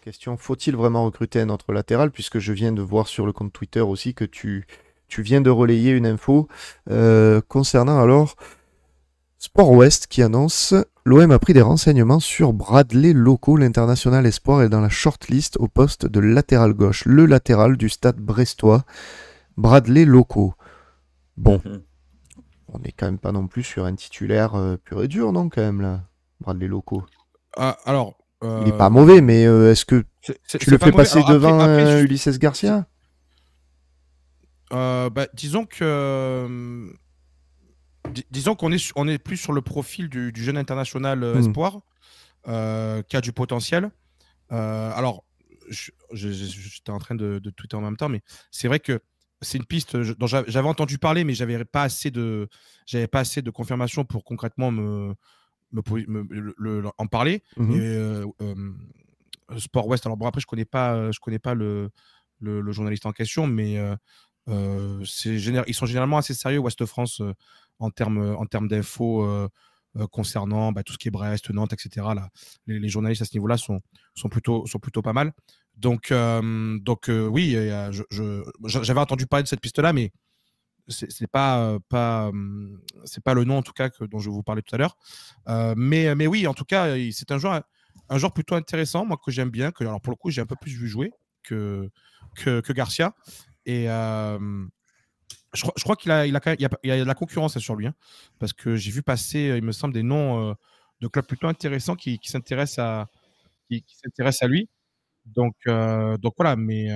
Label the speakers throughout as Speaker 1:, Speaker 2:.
Speaker 1: question, faut-il vraiment recruter un autre latéral Puisque je viens de voir sur le compte Twitter aussi que tu, tu viens de relayer une info euh, concernant alors Sport Ouest qui annonce l'OM a pris des renseignements sur Bradley locaux l'international espoir est dans la shortlist au poste de latéral gauche, le latéral du stade brestois, Bradley Locaux. Bon, mhm. on n'est quand même pas non plus sur un titulaire euh, pur et dur, non, quand même, là, Bradley Loco. Ah,
Speaker 2: alors, il est euh, pas mauvais,
Speaker 1: mais euh, est-ce que tu le fais passer devant euh, Ulysses Garcia
Speaker 2: bah, Disons que. disons qu'on est, on est plus sur le profil du, jeune international hmm. espoir qui a du potentiel. alors, j'étais en train de, tweeter en même temps, mais c'est vrai que c'est une piste dont j'avais entendu parler, mais j'avais pas assez de, j'avais pas assez de confirmation pour concrètement me, me, en parler. Mmh euh, Sport West, alors bon, après, je connais pas, je connais pas le, le, journaliste en question, mais euh, euh, ils sont généralement assez sérieux, Ouest France, en termes en termes d'infos. concernant bah, tout ce qui est Brest, Nantes, etc. Là, les, journalistes à ce niveau-là sont, sont, plutôt, sont plutôt pas mal. Donc, donc oui, j'avais je, j'avais entendu parler de cette piste-là, mais c'est pas pas c'est pas le nom en tout cas que, dont je vous parlais tout à l'heure. mais mais oui, en tout cas, c'est un joueur un joueur plutôt intéressant, moi que j'aime bien. Que alors pour le coup, j'ai un peu plus vu jouer que que, Garcia et je crois, qu'il a, il a, il a, de la concurrence hein, sur lui, hein, parce que j'ai vu passer, il me semble, des noms de clubs plutôt intéressants qui, s'intéressent à, qui, à lui. Donc, donc voilà, mais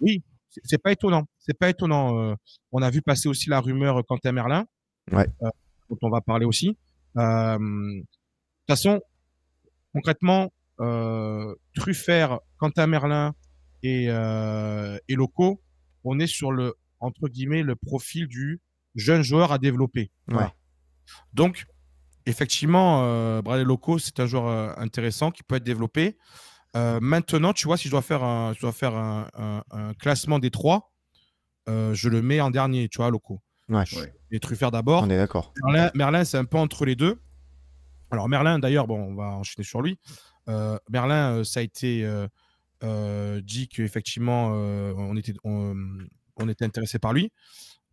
Speaker 2: oui, c'est pas étonnant. C'est pas étonnant. Euh, on a vu passer aussi la rumeur euh, Quentin Merlin, euh, dont on va parler aussi. de toute façon, concrètement, euh, Truffert, Quentin Merlin et, locaux on est sur le entre guillemets le profil du jeune joueur à développer. Donc, effectivement, Bradley locaux, c'est un joueur intéressant qui peut être développé. Euh, maintenant, tu vois, si je dois faire un, classement des trois, euh, je le mets en dernier, tu vois, Loco.
Speaker 1: les d'abord. On est d'accord.
Speaker 2: Merlin, c'est un peu entre les deux. Alors, Merlin, d'ailleurs, bon, on va enchaîner sur lui. Euh, Merlin, ça a été dit qu'effectivement, on, était, on, était intéressé par lui.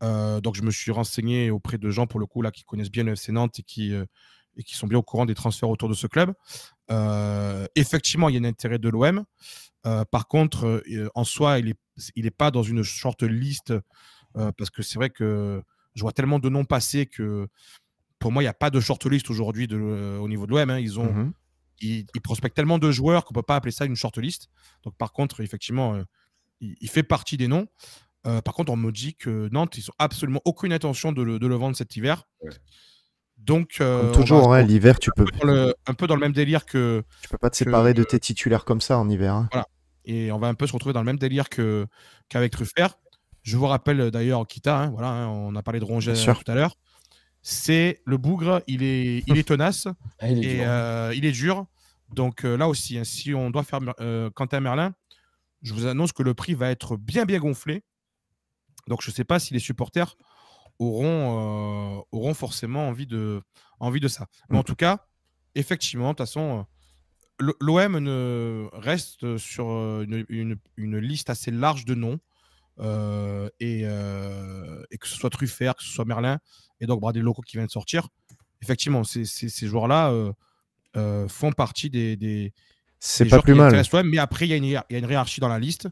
Speaker 2: donc, je me suis renseigné auprès de gens, pour le coup, là, qui connaissent bien le FC Nantes et et qui sont bien au courant des transferts autour de ce club. Euh, effectivement, il y a un intérêt de l'OM. Euh, par contre, euh, en soi, il n'est il pas dans une short list parce que c'est vrai que je vois tellement de noms passer que pour moi, il n'y a pas de short list aujourd'hui au niveau de l'OM. Hein. Mhm. Ils prospectent tellement de joueurs qu'on ne peut pas appeler ça une short list. Donc, par contre, effectivement, il, fait partie des noms. par contre, on me dit que Nantes, ils n'ont absolument aucune intention de le, vendre cet hiver. Donc, euh, toujours, en hein, l'hiver, tu peux. un peu dans le même délire que.
Speaker 1: Tu peux pas te séparer de tes titulaires comme ça en hiver. Hein.
Speaker 2: Voilà. Et on va un peu se retrouver dans le même délire que qu'avec Truffert. Je vous rappelle euh, d'ailleurs Kita, hein, voilà, on a parlé de Ronger euh, tout à l'heure. C'est le bougre, il est, il est tenace ah, et il est dur. Donc là aussi, si on doit faire Quentin Merlin, je vous annonce que le prix va être bien bien gonflé. Donc je ne sais pas si les supporters auront, euh, auront forcément envie de, envie de ça. Mais en mmh. tout cas, effectivement, de toute façon, euh, l'OM ne reste sur euh, une, une, liste assez large de noms. et, que ce soit Truffert, que ce soit Merlin, et donc Bradley locaux qui vient de sortir, effectivement, ces joueurs-là font partie des. des c'est pas plus mal. mais après, il y, y, a une hiérarchie dans la liste.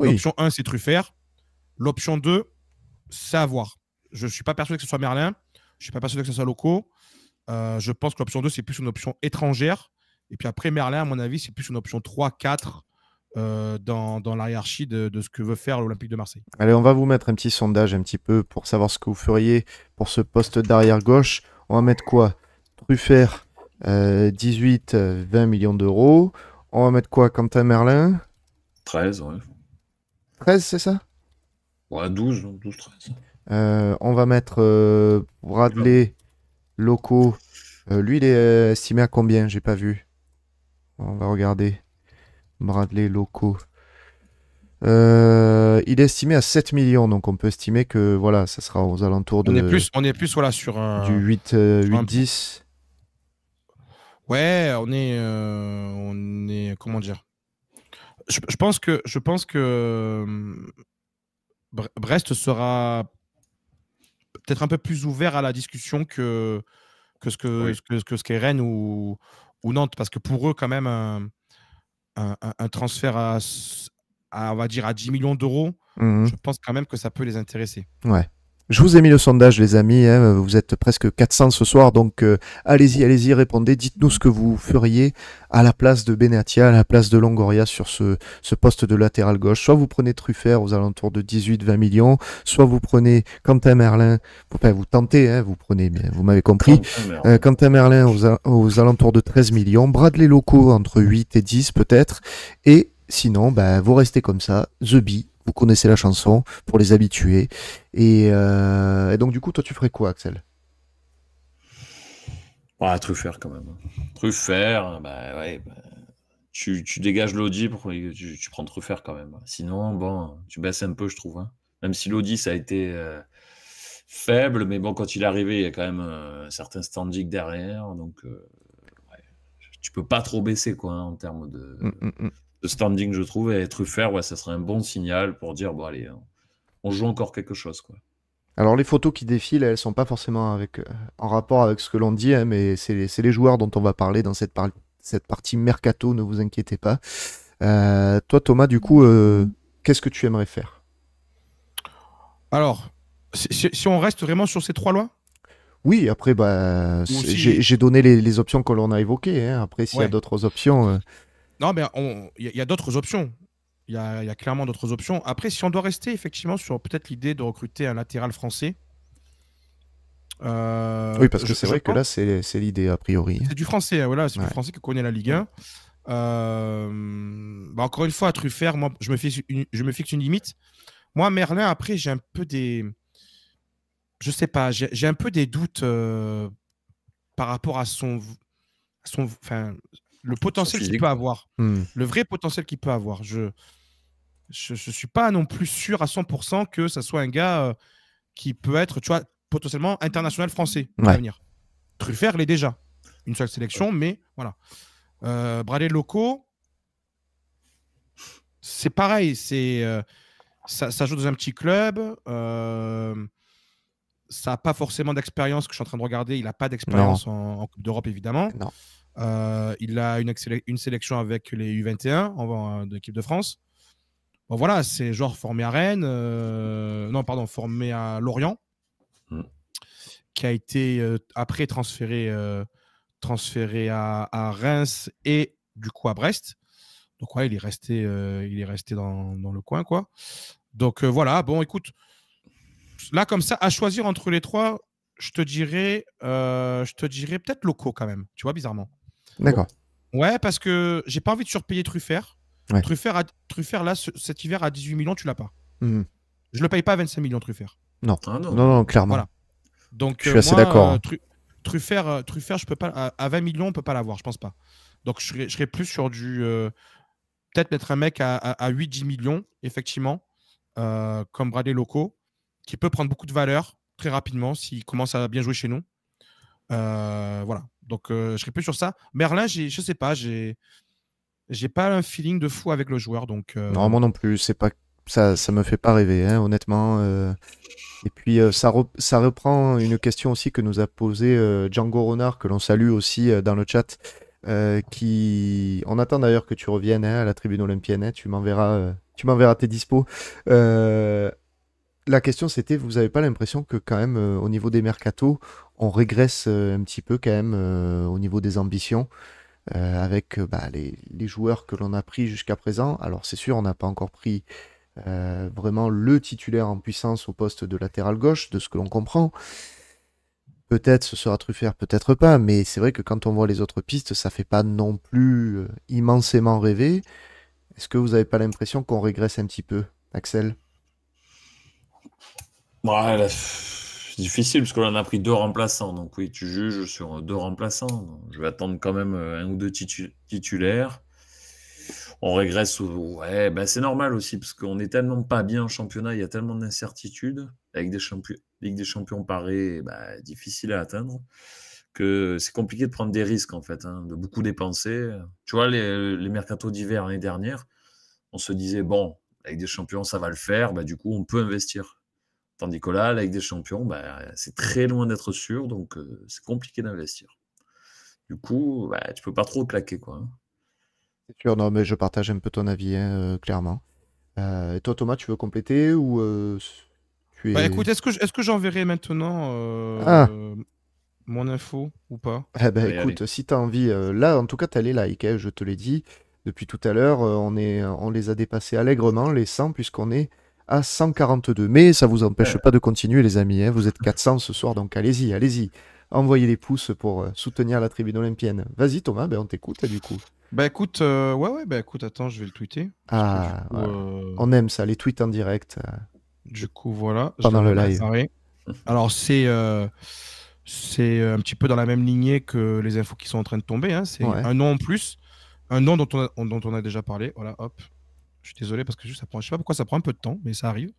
Speaker 2: L'option 1, c'est Truffert. L'option 2, c'est Avoir. Je ne suis pas persuadé que ce soit Merlin. Je ne suis pas persuadé que ce soit locaux. Euh, je pense que l'option 2, c'est plus une option étrangère. Et puis après, Merlin, à mon avis, c'est plus une option 3-4 euh, dans, dans de, ce que veut faire l'Olympique de Marseille.
Speaker 1: Allez, on va vous mettre un petit sondage un petit peu pour savoir ce que vous feriez pour ce poste d'arrière gauche. On va mettre quoi Truffert, 18, euh, 20 millions d'euros. On va mettre quoi Quentin Merlin 13, ouais. 13, c'est ça
Speaker 3: Ouais, 12, 12, 13.
Speaker 1: Euh, on va mettre euh, Bradley, Loco. Euh, lui, il est estimé à combien J'ai pas vu. On va regarder. Bradley, Loco. il est estimé à 7 millions, donc on peut estimer que voilà, ça sera aux alentours de. On est plus,
Speaker 2: on est plus voilà, sur un. Du 8, 8
Speaker 1: 10.
Speaker 2: Ouais, on est. on est. Comment dire je, je pense que. Je pense que Brest sera peut-être un peu plus ouvert à la discussion que, que ce que, ce qu'est Rennes ou, ou Nantes, parce que pour eux, quand même, un, transfert à, on va dire, à 10 millions d'euros, mmh je pense quand même que ça peut les intéresser.
Speaker 1: Ouais. Je vous ai mis le sondage, les amis. Hein. vous êtes presque 400 ce soir, donc euh, allez-y, allez-y, répondez. Dites-nous ce que vous feriez à la place de Benatia, à la place de Longoria sur ce, poste de latéral gauche. Soit vous prenez Truffert aux alentours de 18-20 millions, soit vous prenez Quentin Merlin. Enfin, vous tentez, hein, vous prenez, vous m'avez compris. Quentin Merlin euh, aux, alentours de 13 millions, Bradley Locaux entre 8 et 10 peut-être, et sinon, ben, vous restez comme ça, The Bee vous connaissez la chanson, pour les habituer. Euh, et, donc, du coup, toi, tu ferais quoi, Axel
Speaker 3: Ouais, quand même. Truffer bah ouais. Bah, tu, dégages l'Audi, pour, tu, tu prends Truffert quand même. Sinon, bon, tu baisses un peu, je trouve. Hein. Même si l'Audi, ça a été euh, faible, mais bon, quand il est arrivé, il y a quand même un euh, certain derrière. Donc, tu peux pas trop baisser, quoi, hein, en termes de, mm, mm, mm. Le standing, je trouve, et être faire, ouais, ça serait un bon signal pour dire, bon, allez, on joue encore quelque chose, quoi.
Speaker 1: Alors les photos qui défilent, elles sont pas forcément avec, euh, en rapport avec ce que l'on dit, hein, mais c'est les, les, joueurs dont on va parler dans cette, cette partie mercato, ne vous inquiétez pas. Euh, toi Thomas, du coup, euh, qu'est-ce que tu aimerais faire
Speaker 2: Alors, si, on reste vraiment sur ces trois lois
Speaker 1: Oui, après, bah, j'ai donné les, options que l'on a évoquées. Hein. Après, s'il y a d'autres options...
Speaker 2: Non, mais il y a, d'autres options. Il y a, clairement d'autres options. Après, si on doit rester effectivement sur peut-être l'idée de recruter un latéral français. Euh, oui, parce que c'est vrai que là,
Speaker 1: c'est l'idée a priori. C'est du français, voilà, c'est du français
Speaker 2: qui connaît la Ligue 1. Euh, bah, encore une fois, à Truffert, moi, je me fixe une, je me fixe une limite. Moi, Merlin, après, j'ai un peu des. Je sais pas, j'ai un peu des doutes euh, par rapport à son. Son, enfin, le potentiel qu'il peut avoir. Hmm. Le vrai potentiel qu'il peut avoir. Je je ne suis pas non plus sûr à 100% que ça soit un gars euh, qui peut être, tu vois, potentiellement international français à venir. Truffert l'est déjà. Une seule sélection, mais voilà. Euh, Bradley Loco, c'est pareil. C'est, euh, ça, joue dans un petit club. Euh, ça n'a pas forcément d'expérience que je suis en train de regarder. Il n'a pas d'expérience en, en, Coupe d'Europe, évidemment. Non. Euh, il a une, sélection avec les U21 en, euh, de de France. Bon, voilà, c'est genre formé à Rennes, euh, non, pardon, formé à Lorient, mm. qui a été après transféré, transféré à, Reims et du coup à Brest. Donc, ouais, il est resté, il est resté dans, dans, le coin, quoi. Donc, voilà, bon, écoute, là, comme ça, à choisir entre les trois, je te dirais, je te dirais peut-être locaux quand même, tu vois, bizarrement. D'accord. Ouais, parce que j'ai pas envie de surpayer Truffert. Truffert, là, cet hiver, à 18 millions, tu l'as pas. Mhm. Je le paye pas à 25 millions, Truffert.
Speaker 1: Ah non. non. non, clairement. Voilà. Donc, je euh, suis assez d'accord. Hein.
Speaker 2: Euh, euh, Truffert, je peux pas, à 20 millions, on peut pas l'avoir, je pense pas. Donc, je serais, plus sur du. Peut-être mettre un mec à, 8-10 millions, effectivement, comme Bradley locaux, qui peut prendre beaucoup de valeur très rapidement s'il commence à bien jouer chez nous. Euh, voilà. Donc, euh, je serai plus sur ça. Merlin, je sais pas, j'ai j'ai pas un feeling de fou avec le joueur. Donc, euh, Non, moi
Speaker 1: non plus. C'est pas ça, ça me fait pas rêver, hein, honnêtement. Et puis, ça, ça reprend une question aussi que nous a posée Django Ronard que l'on salue aussi dans le chat. qui... On attend d'ailleurs que tu reviennes hein, à la tribune olympienne. Hein, tu m'enverras tu m'enverras tes dispos. la question c'était, vous n'avez pas l'impression que quand même au niveau des mercatos, on régresse euh, un petit peu quand même euh, au niveau des ambitions. Euh, avec bah, les, joueurs que l'on a pris jusqu'à présent. Alors c'est sûr, on n'a pas encore pris vraiment le titulaire en puissance au poste de latéral gauche, de ce que l'on comprend. Peut-être ce sera Truffert, peut-être pas, mais c'est vrai que quand on voit les autres pistes, ça ne fait pas non plus immensément rêver. Est-ce que vous n'avez pas l'impression qu'on régresse un petit peu, Axel
Speaker 3: Ouais, difficile parce qu'on a pris deux remplaçants. Donc oui, tu juges sur deux remplaçants. Je vais attendre quand même euh, un ou deux titulaires. On régresse. Ouais, ben c'est normal aussi parce qu'on est tellement pas bien en championnat. Il y a tellement d'incertitudes avec des champions, Ligue des champions paraît ben, difficile à atteindre. Que c'est compliqué de prendre des risques en fait, hein, de beaucoup dépenser. Tu vois, les, les mercatos d'hiver l'année dernière, on se disait bon, avec des champions, ça va le faire. Ben, du coup, on peut investir Tandis que là, avec des champions, bah, c'est très loin d'être sûr, donc euh, c'est compliqué d'investir. Du coup, bah, tu peux pas trop claquer. quoi. Hein.
Speaker 1: C'est sûr, non, mais je partage un peu ton avis, hein, euh, clairement. Euh, et toi, Thomas, tu veux compléter ou bah, écoute,
Speaker 2: est-ce que, j'enverrai maintenant ah. mon info ou pas
Speaker 1: eh ben, Écoute, si tu as envie, là, en tout cas, tu as les likes, hein, je te l'ai dit. Depuis tout à l'heure, on, on les a dépassés allègrement, les 100, puisqu'on est à 142. Mais ça vous empêche euh. pas de continuer, les amis. Hein. Vous êtes 400 ce soir, donc allez-y, allez-y. Envoyez les pouces pour euh, soutenir la tribune olympienne. Vas-y, Thomas, ben, on t'écoute du coup.
Speaker 2: Bah écoute, euh, ouais, ouais, bah écoute, attends, je vais le tweeter.
Speaker 1: Ah, on aime ça, les tweets en direct.
Speaker 2: Du coup, voilà. Pendant le live.
Speaker 1: Alors, c'est.
Speaker 2: c'est un petit peu dans la même lignée que les infos qui sont en train de tomber. Hein. C'est un nom en plus, un nom dont on dont on a déjà parlé. Voilà, hop, je suis désolé parce que juste, ça prend, je sais pas pourquoi ça prend un peu de temps, mais ça arrive.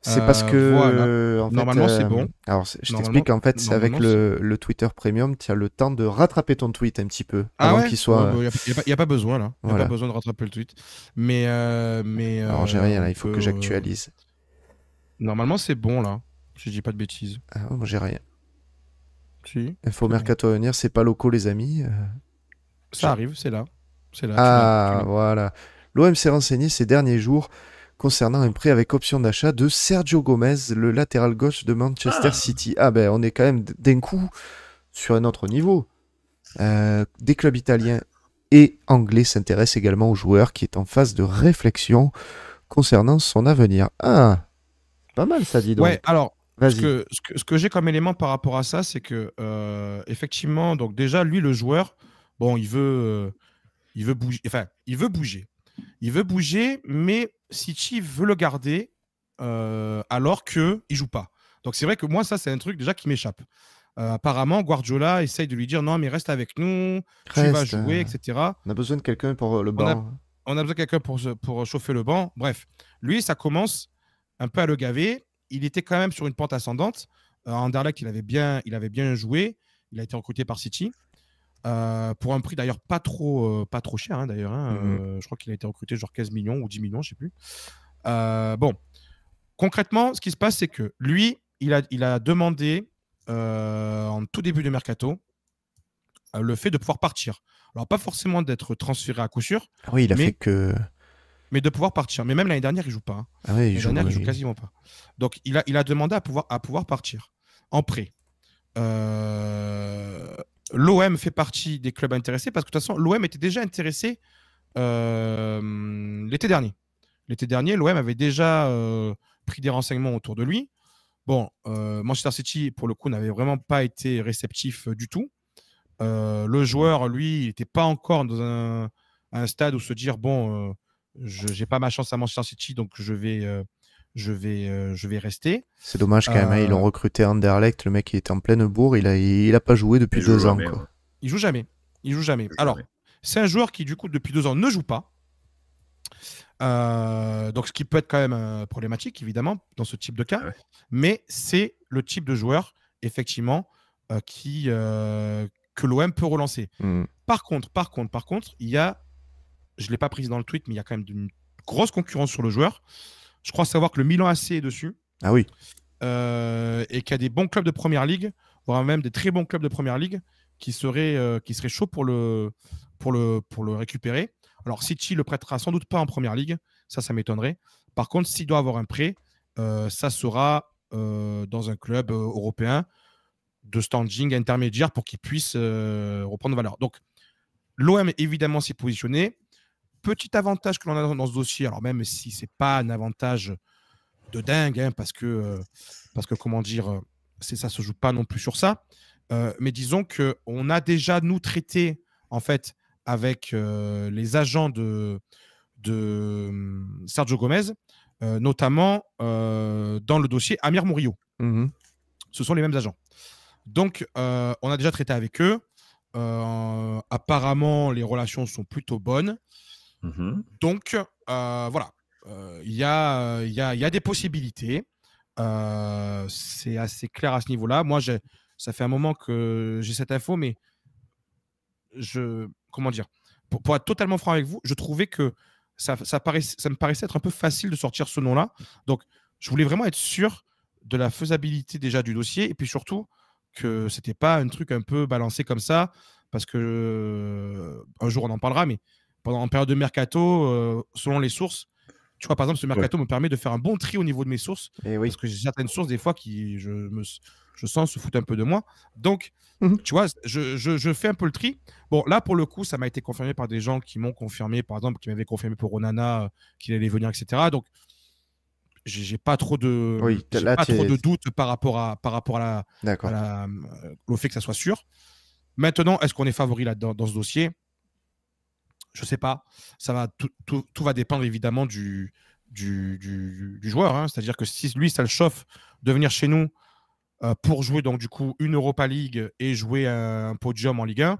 Speaker 2: C'est parce euh, que normalement c'est bon. Euh, alors je t'explique en fait, c'est avec
Speaker 1: le, Twitter Premium, tu as le temps de rattraper ton tweet un petit peu ah avant soit. Il n'y bah, a, pas besoin là. Il a pas
Speaker 2: besoin de rattraper le tweet. Mais euh, mais. j'ai rien là, il faut que j'actualise. Normalement c'est bon là. Je dis pas de bêtises. Ah, bon, j'ai
Speaker 1: rien. Si. Info mercato venir, c'est pas locaux les amis.
Speaker 2: Ça arrive, c'est là.
Speaker 3: là.
Speaker 1: Ah, voilà. L'OM s'est renseigné ces derniers jours concernant un prêt avec option d'achat de Sergio Gomez, le latéral gauche de Manchester ah. City. Ah ben, on est quand même d'un coup sur un autre niveau. Euh, des clubs italiens et anglais s'intéressent également au joueur qui est en phase de réflexion concernant son avenir. Ah, pas mal ça, dit donc. Ouais, alors, ce
Speaker 2: que, j'ai comme élément par rapport à ça, c'est que euh, effectivement, donc déjà lui le joueur, bon, il veut, euh, il veut bouger, enfin, il veut bouger. Il veut bouger, mais City veut le garder euh, alors qu'il ne joue pas. Donc c'est vrai que moi, ça, c'est un truc déjà qui m'échappe. Euh, apparemment, Guardiola essaye de lui dire non, mais reste avec nous, tu vas jouer, euh, etc.
Speaker 1: On a besoin de quelqu'un pour le banc.
Speaker 2: On a, besoin de quelqu'un pour, pour chauffer le banc. Bref, lui, ça commence un peu à le gaver. Il était quand même sur une pente ascendante. en Anderlecht, il avait bien, il avait bien joué. Il a été recruté par City. Euh, pour un prix d'ailleurs pas trop, euh, pas trop cher hein, d'ailleurs. Hein, mhm. euh, je crois qu'il a été recruté genre 15 millions ou 10 millions, je sais plus. bon, concrètement, ce qui se passe, c'est que lui, il a, il a demandé en tout début de mercato le fait de pouvoir partir. Alors pas forcément d'être transféré à coup sûr. Ah oui, il a fait que mais de pouvoir partir. Mais même l'année dernière, il joue pas. Hein. Ah oui, il joue quasiment pas. Donc, il a, il a demandé à pouvoir, à pouvoir partir en prêt. Euh l'OM fait partie des clubs intéressés parce que de toute façon, l'OM était déjà intéressé euh, l'été dernier. L'été dernier, l'OM avait déjà euh, pris des renseignements autour de lui. Bon, euh, Manchester City, pour le coup, n'avait vraiment pas été réceptif du tout. le joueur, lui, n'était pas encore dans un, un, stade où se dire bon, je n'ai pas ma chance à Manchester City, donc je vais je vais, euh, je vais rester. C'est dommage quand même, hein, ils l'ont euh,
Speaker 1: recruté Underlect Anderlecht, le mec qui était en pleine bourre, il a, il a pas joué depuis deux ans. Hein.
Speaker 2: Il joue jamais. Il joue jamais. Alors, c'est un joueur qui du coup depuis deux ans ne joue pas. Euh, donc, ce qui peut être quand même problématique, évidemment, dans ce type de cas. Ah mais c'est le type de joueur, effectivement, qui, que l'OM peut relancer. Hmm. Par contre, par contre, par contre, il y a, je ne l'ai pas prise dans le tweet, mais il y a quand même une grosse concurrence sur le joueur. Je crois savoir que le Milan AC est dessus. Ah oui. Euh, et qu'il y a des bons clubs de première ligue, voire même des très bons clubs de première ligue, qui seraient, euh, qui seraient chauds pour le, pour, le, pour le récupérer. Alors, City le prêtera sans doute pas en première ligue, ça, ça m'étonnerait. Par contre, s'il doit avoir un prêt, euh, ça sera dans un club européen de standing intermédiaire pour qu'il puisse reprendre valeur. Donc, l'OM, évidemment, s'est positionné petit avantage que l'on a dans ce dossier, alors même si c'est pas un avantage de dingue, hein, parce que euh, parce que comment dire, ça euh, ça se joue pas non plus sur ça. Euh, mais disons que on a déjà nous traité en fait avec les agents de hum, Sergio Gomez, notamment dans le dossier Amir Murillo. Mmh ce sont les mêmes agents. Donc on a déjà traité avec eux. apparemment, les relations sont plutôt bonnes. Donc, voilà, il y, a, des possibilités. Euh, c'est assez clair à ce niveau-là. Moi, ça fait un moment que j'ai cette info, mais je. Comment dire pour, être totalement franc avec vous, je trouvais que ça, ça me paraissait être un peu facile de sortir ce nom-là. Donc, je voulais vraiment être sûr de la faisabilité déjà du dossier et puis surtout que c'était pas un truc un peu balancé comme ça parce que euh, un jour on en parlera mais pendant en période de mercato, euh, selon les sources. Tu vois, par exemple, ce mercato me permet de faire un bon tri au niveau de mes sources. Et eh oui. Parce que j'ai certaines sources, des fois, qui je, me, je sens se foutent un peu de moi. Donc, mmh tu vois, je, je, fais un peu le tri. Bon, là, pour le coup, ça m'a été confirmé par des gens qui m'ont confirmé, par exemple, qui m'avaient confirmé pour Onana euh, qu'il allait venir, etc. Donc, j'ai pas trop de pas trop de doutes par rapport à par rapport à la, euh, au fait que ça soit sûr. Maintenant, est-ce qu'on est favori là dans ce dossier je ne sais pas. Ça va, tout, va dépendre évidemment du, du, joueur. Hein. C'est-à-dire que si lui, ça le chauffe de venir chez nous euh, pour jouer donc du coup une Europa League et jouer un podium en Ligue 1,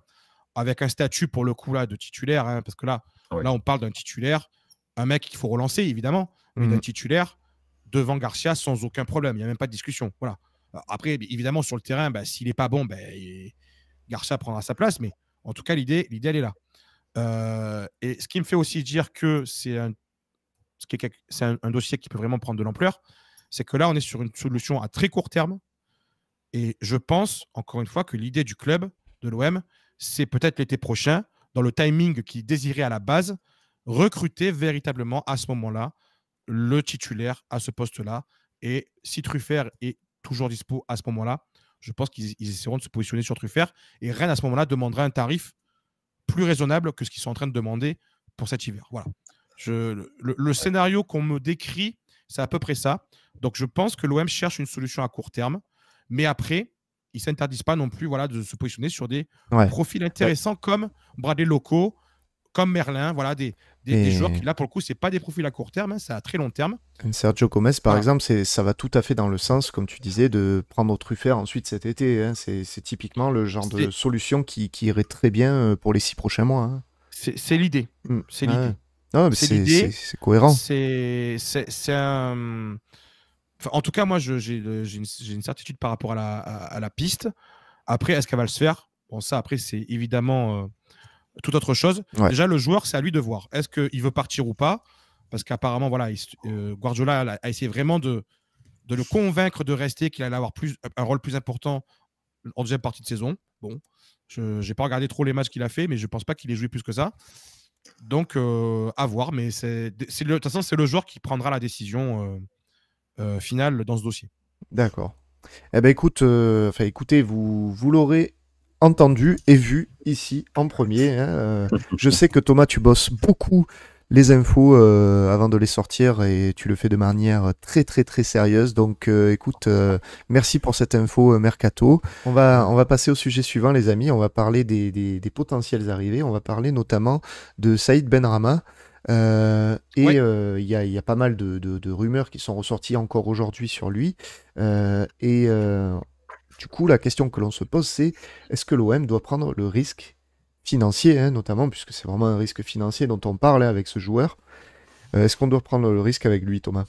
Speaker 2: avec un statut pour le coup là de titulaire, hein, parce que là, ah là on parle d'un titulaire, un mec qu'il faut relancer évidemment, mais d'un mhm. titulaire devant Garcia sans aucun problème. Il n'y a même pas de discussion. Voilà. Après, évidemment, sur le terrain, bah, s'il n'est pas bon, ben, Garcia prendra sa place, mais en tout cas, l'idée, l'idée, elle est là. Euh, et ce qui me fait aussi dire que c'est un, dossier qui peut vraiment prendre de l'ampleur, c'est que là, on est sur une solution à très court terme. Et je pense, encore une fois, que l'idée du club, de l'OM, c'est peut-être l'été prochain, dans le timing qu'il désirait à la base, recruter véritablement à ce moment-là le titulaire à ce poste-là. Et si Truffert est toujours dispo à ce moment-là, je pense qu'ils essaieront de se positionner sur Truffert. Et Rennes, à ce moment-là, demandera un tarif plus raisonnable que ce qu'ils sont en train de demander pour cet hiver. Voilà. Je, le, scénario qu'on me décrit, c'est à peu près ça. Donc je pense que l'OM cherche une solution à court terme, mais après, ils ne s'interdisent pas non plus voilà, de se positionner sur des profils intéressants comme Bradley locaux, comme Merlin, voilà, des, des, joueurs qui, là, pour le coup, c'est pas des profils à court terme, hein, c'est à très long terme.
Speaker 1: Sergio Gomez, par exemple, c'est, ça va tout à fait dans le sens, comme tu disais, de prendre Truffert ensuite cet été. Hein. c'est, typiquement le genre de solution qui, irait très bien euh, pour les six prochains mois. C'est,
Speaker 2: l'idée. C'est l'idée. c'est, cohérent. C'est en tout cas, moi, j'ai, une, certitude par rapport à la, à, la piste. Après, est-ce qu'elle va le faire Bon, ça, après, c'est évidemment. Euh, tout autre chose. Déjà, le joueur, c'est à lui de voir. Est-ce qu'il veut partir ou pas Parce qu'apparemment, voilà, euh, Guardiola a, essayé vraiment de, de le convaincre de rester, qu'il allait avoir plus, un rôle plus important en deuxième partie de saison. Bon, je n'ai pas regardé trop les matchs qu'il a fait, mais je ne pense pas qu'il ait joué plus que ça. Donc, euh, à voir. Mais c'est, de toute façon, c'est le joueur qui prendra la décision euh, finale dans ce dossier.
Speaker 1: D'accord. Eh ben écoute, écoutez, vous, vous l'aurez entendu et vu ici en premier. Hein, euh, je sais que Thomas, tu bosses beaucoup les infos euh, avant de les sortir et tu le fais de manière très très très sérieuse. Donc euh, écoute, merci pour cette info Mercato. On va, on va passer au sujet suivant les amis, on va parler des, potentiels arrivés. on va parler notamment de Saïd Benrama. Euh, et il y, a pas mal de, rumeurs qui sont ressorties encore aujourd'hui sur lui. et du coup, la question que l'on se pose, c'est est-ce que l'OM doit prendre le risque financier, hein, notamment, puisque c'est vraiment un risque financier dont on parlait hein, avec ce joueur. Euh, est-ce qu'on doit prendre le risque avec lui, Thomas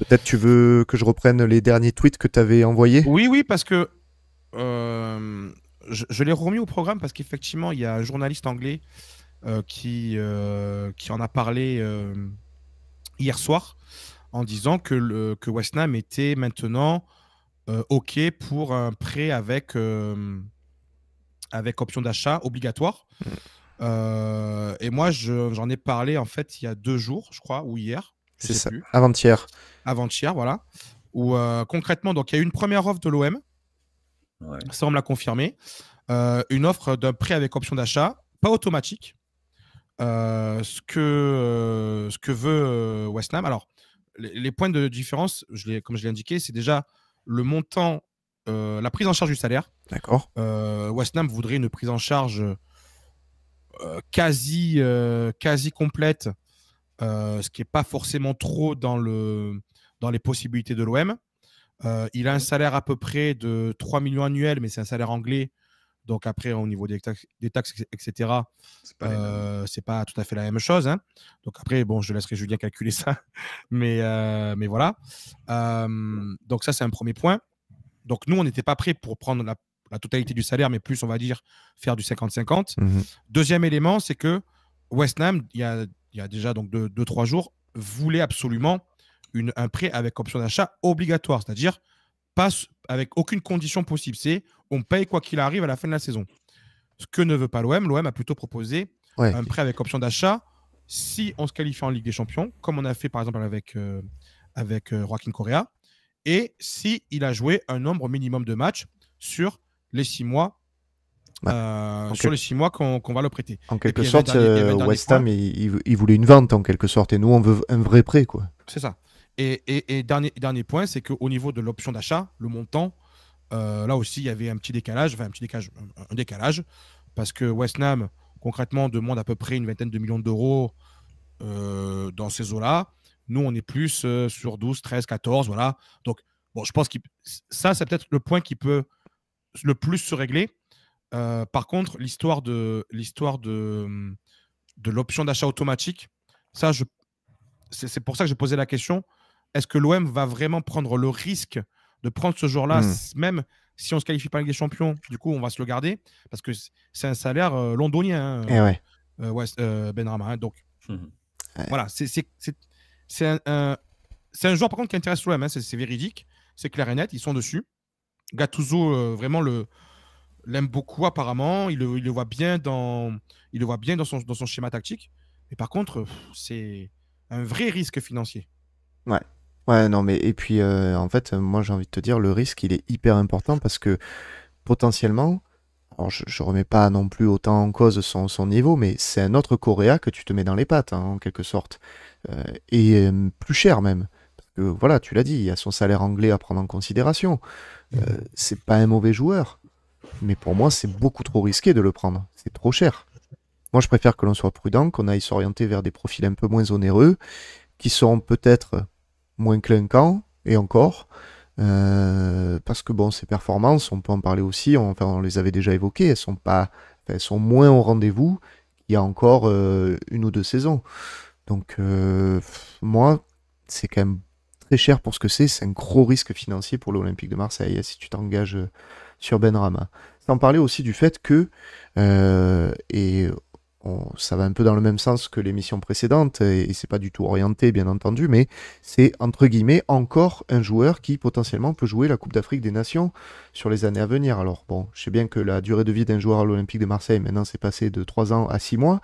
Speaker 1: Peut-être tu veux que je reprenne les derniers tweets que tu avais envoyés Oui, oui, parce que
Speaker 2: euh, je, l'ai remis au programme parce qu'effectivement, il y a un journaliste anglais euh, qui, qui en a parlé hier soir en disant que, le, que West Ham était maintenant euh, OK pour un prêt avec, euh, avec option d'achat obligatoire. Mm. Euh, et moi, j'en ai parlé en fait il y a deux jours, je crois, ou hier.
Speaker 1: C'est ça, avant-hier.
Speaker 2: Avant-hier, voilà. Où concrètement, donc il y a eu une première offre de l'OM. Ça, on me l'a confirmé. une offre d'un prêt avec option d'achat, pas automatique. ce, que, ce que veut West Alors, les, points de différence, comme je l'ai indiqué, c'est déjà le montant, euh, la prise en charge du salaire. D'accord. Euh, West Ham voudrait une prise en charge euh, quasi, quasi complète, ce qui n'est pas forcément trop dans, le, dans les possibilités de l'OM. il a un salaire à peu près de 3 millions annuels, mais c'est un salaire anglais donc après, au niveau des taxes, des taxes etc., c'est pas, euh, pas tout à fait la même chose. Hein. Donc après, bon, je laisserai Julien calculer ça. Mais, euh, mais voilà. donc ça, c'est un premier point. Donc nous, on n'était pas prêts pour prendre la, totalité du salaire, mais plus, on va dire, faire du 50-50. Mmh Deuxième élément, c'est que West Ham, il y a, déjà donc deux, trois jours, voulait absolument une, un prêt avec option d'achat obligatoire, c'est-à-dire passe avec aucune condition possible. C'est on paye quoi qu'il arrive à la fin de la saison. Ce que ne veut pas l'OM. L'OM a plutôt proposé un prêt avec option d'achat si on se qualifie en Ligue des Champions, comme on a fait par exemple avec, euh, avec euh, Joaquin et si il a joué un nombre minimum de matchs sur les six mois. Bah, euh, sur les six mois qu'on va le prêter. En quelque sorte, West Ham,
Speaker 1: il, il, voulait une vente en quelque sorte, et nous, on veut un vrai prêt. quoi.
Speaker 2: C'est ça. Et, dernier, dernier point, c'est qu'au niveau de l'option d'achat, le montant, euh, là aussi, il y avait un petit décalage, enfin un petit décalage, un, décalage, parce que West Ham, concrètement, demande à peu près une vingtaine de millions d'euros euh, dans ces eaux-là. Nous, on est plus euh, sur 12, 13, 14, voilà. Donc, bon, je pense que ça, c'est peut-être le point qui peut le plus se régler. par contre, l'histoire de de, de l'option d'achat automatique, ça, je, c'est pour ça que j'ai posé la question est-ce que l'OM va vraiment prendre le risque de prendre ce joueur-là, hmm. même si on se qualifie pas avec des champions, du coup, on va se le garder parce que c'est un salaire euh, londonien. Hein, eh euh, euh, ben Rama, hein, donc, mmh. voilà, c'est un, joueur par contre qui intéresse l'OM, hein, c'est véridique, c'est clair et net, ils sont dessus. Gattuso vraiment le l'aime beaucoup apparemment, il le, voit bien dans il le voit bien dans son, dans son schéma tactique. Mais par contre, c'est un vrai risque financier.
Speaker 1: Ouais. Ouais, non, mais et puis euh, en fait, moi j'ai envie de te dire, le risque il est hyper important parce que potentiellement, alors je, remets pas non plus autant en cause son, niveau, mais c'est un autre Coréa que tu te mets dans les pattes hein, en quelque sorte euh, et euh, plus cher même. Parce que voilà, tu l'as dit, il a son salaire anglais à prendre en considération. c'est pas un mauvais joueur, mais pour moi c'est beaucoup trop risqué de le prendre, c'est trop cher. Moi je préfère que l'on soit prudent, qu'on aille s'orienter vers des profils un peu moins onéreux qui seront peut-être moins clinquant, et encore. Euh, parce que bon, ces performances, on peut en parler aussi, on, enfin, on les avait déjà évoquées, elles sont pas, elles sont moins au rendez-vous il y a encore euh, une ou deux saisons. Donc euh, moi, c'est quand même très cher pour ce que c'est, c'est un gros risque financier pour l'Olympique de Marseille hein, si tu t'engages sur Benrama. Sans parler aussi du fait que, et ça va un peu dans le même sens que l'émission précédente, et, et c'est pas du tout orienté, bien entendu, mais c'est entre guillemets encore un joueur qui potentiellement peut jouer la Coupe d'Afrique des Nations sur les années à venir. Alors bon, je sais bien que la durée de vie d'un joueur à l'Olympique de Marseille maintenant c'est passé de 3 ans à 6 mois,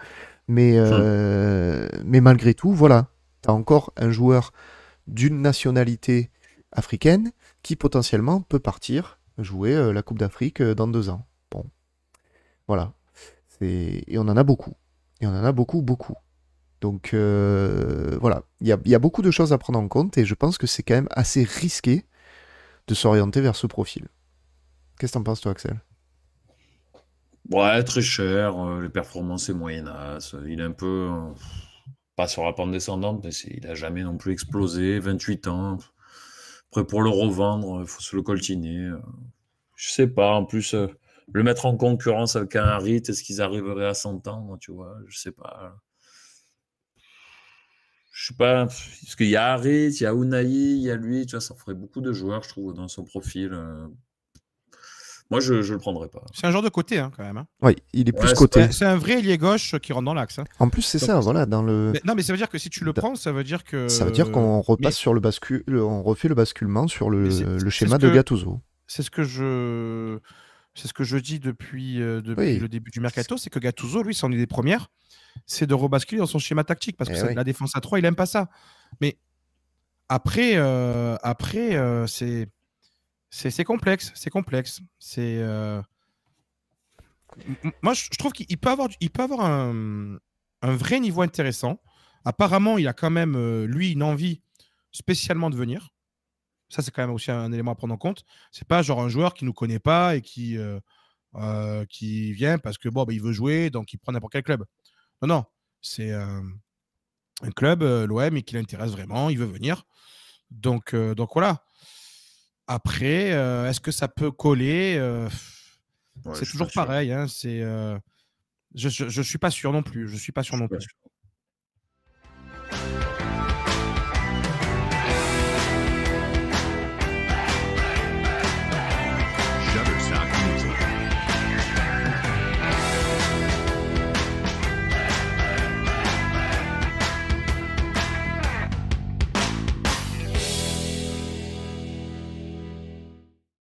Speaker 1: mais, euh, hum. mais malgré tout, voilà, tu as encore un joueur d'une nationalité africaine qui potentiellement peut partir jouer euh, la Coupe d'Afrique euh, dans deux ans. Bon, voilà. Et on en a beaucoup. Et on en a beaucoup, beaucoup. Donc euh, voilà, il y, a beaucoup de choses à prendre en compte et je pense que c'est quand même assez risqué de s'orienter vers ce profil. Qu'est-ce que t'en penses toi Axel
Speaker 3: Ouais, très cher, euh, les performances est moyennes, il est un peu, euh, pas sur la pente descendante, mais il a jamais non plus explosé, 28 ans, après pour le revendre, il faut se le coltiner, je sais pas, en plus le mettre en concurrence avec un Harit, est-ce qu'ils arriveraient à s'entendre, tu vois Je sais pas. Je sais pas, parce qu'il y a Harit, il y a Unai, il y a lui, tu vois, ça ferait beaucoup de joueurs, je trouve, dans son profil. Euh. Moi, je ne le prendrais pas. C'est un genre
Speaker 2: de côté, hein, quand même. Hein.
Speaker 1: Oui, il est plus côté.
Speaker 2: C'est un vrai ailier gauche qui rentre dans l'axe. Hein. En plus, c'est ça, voilà. Dans le... Mais, non, mais ça veut dire que si tu le prends, ça veut dire que. Ça veut dire qu'on repasse
Speaker 1: sur le on refait le basculement sur le, schéma de Gattuso.
Speaker 2: C'est ce que je c'est ce que je dis depuis, euh, le début du mercato, c'est que Gattuso, lui, son idée des premières, c'est de rebasculer dans son schéma tactique parce eh que la défense à 3, il n'aime pas ça. Mais après, euh, après euh, c'est complexe, c'est complexe. moi, je, trouve qu'il peut avoir, il peut avoir un, vrai niveau intéressant. Apparemment, il a quand même lui une envie spécialement de venir. Ça, c'est quand même aussi un élément à prendre en compte. C'est pas genre un joueur qui nous connaît pas et qui, euh, euh, qui vient parce que bon, bah, il veut jouer, donc il prend n'importe quel club. Non, non, c'est euh, un club, l'OM, et qui l'intéresse vraiment, il veut venir. Donc, donc voilà. Après, est-ce que ça peut coller C'est toujours pareil. Hein, je ne suis pas sûr non plus. Je suis pas sûr non plus.